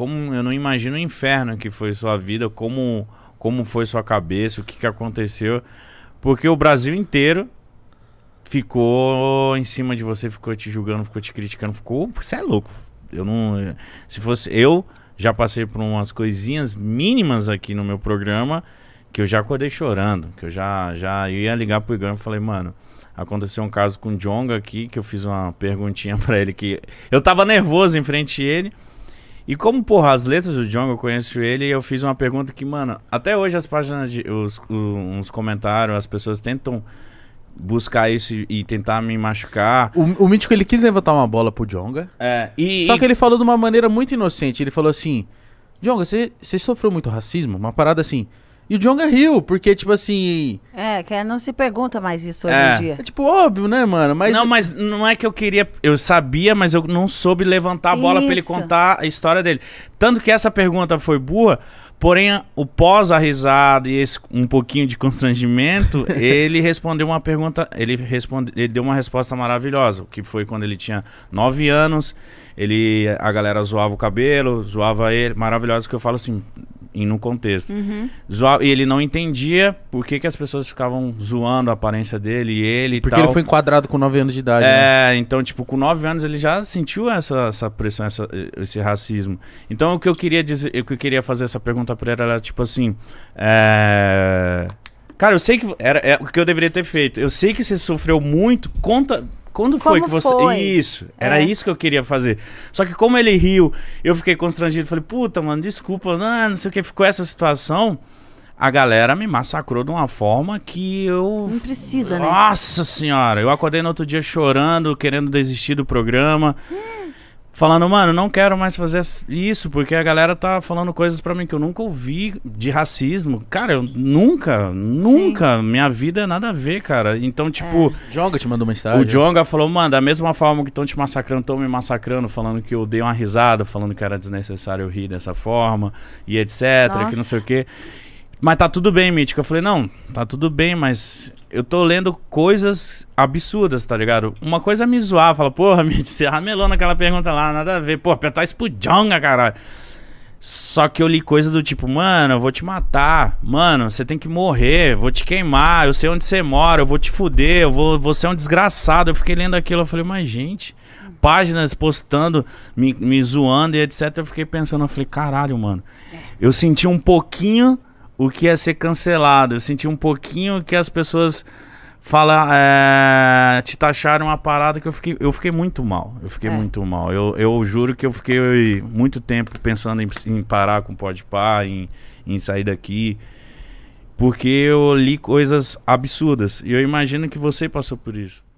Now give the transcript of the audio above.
como eu não imagino o inferno que foi sua vida, como como foi sua cabeça, o que, que aconteceu, porque o Brasil inteiro ficou em cima de você, ficou te julgando, ficou te criticando, ficou, você é louco. Eu não, se fosse eu, já passei por umas coisinhas mínimas aqui no meu programa que eu já acordei chorando, que eu já já ia ligar pro Igor e falei, mano, aconteceu um caso com o Jonga aqui que eu fiz uma perguntinha para ele que eu tava nervoso em frente a ele. E como, porra, as letras do Jonga eu conheço ele, eu fiz uma pergunta que, mano, até hoje as páginas, de, os, os comentários, as pessoas tentam buscar isso e tentar me machucar. O, o Mítico, ele quis levantar uma bola pro Jonga. É, e, só e... que ele falou de uma maneira muito inocente. Ele falou assim: Jonga, você sofreu muito racismo? Uma parada assim. E o Jonga riu, porque, tipo assim. É, que não se pergunta mais isso hoje é. em dia. É tipo, óbvio, né, mano? Mas... Não, mas não é que eu queria. Eu sabia, mas eu não soube levantar a bola para ele contar a história dele. Tanto que essa pergunta foi boa porém, o pós a risada e esse um pouquinho de constrangimento, ele respondeu uma pergunta. Ele, responde, ele deu uma resposta maravilhosa, que foi quando ele tinha nove anos. Ele, a galera zoava o cabelo, zoava ele, maravilhoso que eu falo assim, e no contexto. Uhum. Zoa, e ele não entendia por que, que as pessoas ficavam zoando a aparência dele e ele e Porque tal. ele foi enquadrado com 9 anos de idade. Né? É, né? então, tipo, com 9 anos ele já sentiu essa, essa pressão, essa, esse racismo. Então, o que eu queria dizer, o que eu queria fazer essa pergunta pra ele era tipo assim. É... Cara, eu sei que era, era é, o que eu deveria ter feito. Eu sei que você sofreu muito, conta quando como foi que você. Foi? Isso, era é. isso que eu queria fazer. Só que como ele riu, eu fiquei constrangido. Falei, puta, mano, desculpa, não, né, não sei o que, ficou essa situação. A galera me massacrou de uma forma que eu. Não precisa, Nossa né? Nossa senhora, eu acordei no outro dia chorando, querendo desistir do programa. Hum falando, mano, não quero mais fazer isso, porque a galera tá falando coisas para mim que eu nunca ouvi de racismo. Cara, eu nunca, nunca, Sim. minha vida é nada a ver, cara. Então, é. tipo. É. Jonga te mandou mensagem. O né? Jonga falou, mano, da mesma forma que estão te massacrando, estão me massacrando, falando que eu dei uma risada, falando que era desnecessário eu rir dessa forma, e etc, Nossa. que não sei o quê. Mas tá tudo bem, Mítica. Eu falei, não, tá tudo bem, mas eu tô lendo coisas absurdas, tá ligado? Uma coisa me zoar, fala, porra, Mitch, você ramelou naquela pergunta lá, nada a ver. Pô, apertar espujonga, caralho. Só que eu li coisa do tipo, mano, eu vou te matar, mano, você tem que morrer, vou te queimar, eu sei onde você mora, eu vou te fuder, eu vou, você é um desgraçado. Eu fiquei lendo aquilo, eu falei, mas gente, páginas postando, me, me zoando e etc. Eu fiquei pensando, eu falei, caralho, mano, eu senti um pouquinho o que ia ser cancelado. Eu senti um pouquinho que as pessoas fala, é, te taxaram uma parada que eu fiquei, eu fiquei muito mal. Eu fiquei é. muito mal. Eu, eu juro que eu fiquei muito tempo pensando em, em parar com o par em, em sair daqui. Porque eu li coisas absurdas. E eu imagino que você passou por isso.